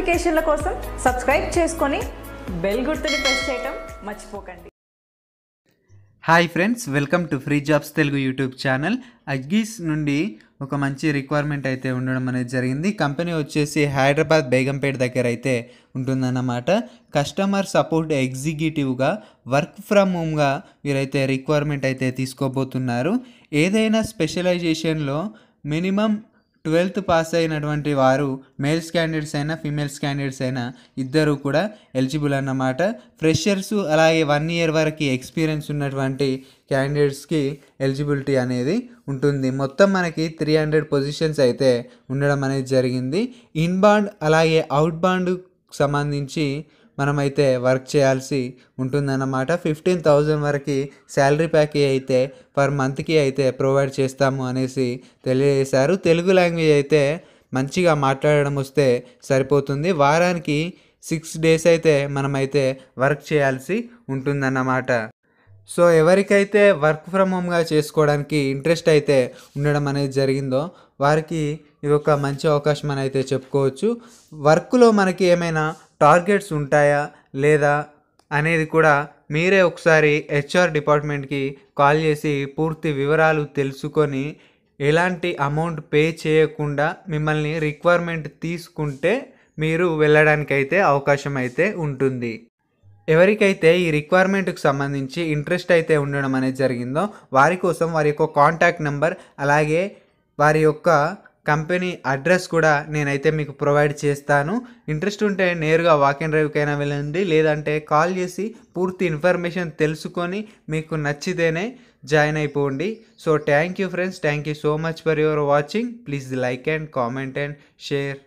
నోటిఫికేషన్ల కోసం సబ్స్క్రైబ్ చేసుకొని బెల్ గుర్తుని ప్రెస్ చేయటం మర్చిపోకండి hi friends welcome to free jobs Telugu YouTube channel అగ్గీస్ నుండి ఒక మంచి రిక్వైర్మెంట్ అయితే ఉండడం అనేది జరిగింది కంపెనీ వచ్చేసి హైదరాబాద్ బేగంపేట దగ్గర అయితే ఉంటుందన్నమాట కస్టమర్ సపోర్ట్ ఎగ్జిక్యూటివ్గా వర్క్ ఫ్రమ్ హోమ్గా వీరైతే రిక్వైర్మెంట్ అయితే తీసుకోబోతున్నారు ఏదైనా స్పెషలైజేషన్లో మినిమం ట్వెల్త్ పాస్ అయినటువంటి వారు మేల్స్ క్యాండిడేట్స్ అయినా ఫీమేల్స్ క్యాండిడేట్స్ అయినా ఇద్దరు కూడా ఎలిజిబుల్ అన్నమాట ఫ్రెషర్స్ అలాగే వన్ ఇయర్ వరకు ఎక్స్పీరియన్స్ ఉన్నటువంటి క్యాండిడేట్స్కి ఎలిజిబిలిటీ అనేది ఉంటుంది మొత్తం మనకి త్రీ హండ్రెడ్ పొజిషన్స్ అయితే ఉండడం అనేది జరిగింది ఇన్బాండ్ అలాగే అవుట్ బాండ్ సంబంధించి మనమైతే వర్క్ చేయాల్సి ఉంటుందన్నమాట ఫిఫ్టీన్ థౌజండ్ వరకు శాలరీ ప్యాకేజ్ అయితే పర్ మంత్కి అయితే ప్రొవైడ్ చేస్తాము అనేసి తెలియజేశారు తెలుగు లాంగ్వేజ్ అయితే మంచిగా మాట్లాడడం వస్తే సరిపోతుంది వారానికి సిక్స్ డేస్ అయితే మనమైతే వర్క్ చేయాల్సి ఉంటుందన్నమాట సో ఎవరికైతే వర్క్ ఫ్రమ్ హోమ్గా చేసుకోవడానికి ఇంట్రెస్ట్ అయితే ఉండడం అనేది జరిగిందో వారికి ఇది ఒక మంచి అవకాశం అని అయితే చెప్పుకోవచ్చు వర్క్లో మనకి ఏమైనా టార్గెట్స్ ఉంటాయా లేదా అనేది కూడా మీరే ఒకసారి హెచ్ఆర్ డిపార్ట్మెంట్కి కాల్ చేసి పూర్తి వివరాలు తెలుసుకొని ఎలాంటి అమౌంట్ పే చేయకుండా మిమ్మల్ని రిక్వైర్మెంట్ తీసుకుంటే మీరు వెళ్ళడానికైతే అవకాశం అయితే ఉంటుంది ఎవరికైతే ఈ రిక్వైర్మెంట్కి సంబంధించి ఇంట్రెస్ట్ అయితే ఉండడం అనేది జరిగిందో వారి కోసం వారి యొక్క కాంటాక్ట్ నెంబర్ అలాగే వారి యొక్క కంపెనీ అడ్రస్ కూడా నేనైతే మీకు ప్రొవైడ్ చేస్తాను ఇంట్రెస్ట్ ఉంటే నేరుగా వాక్ అండ్ డ్రైవ్కైనా వెళ్ళండి లేదంటే కాల్ చేసి పూర్తి ఇన్ఫర్మేషన్ తెలుసుకొని మీకు నచ్చితేనే జాయిన్ అయిపోండి so thank you friends thank you so much for your watching please like and comment and share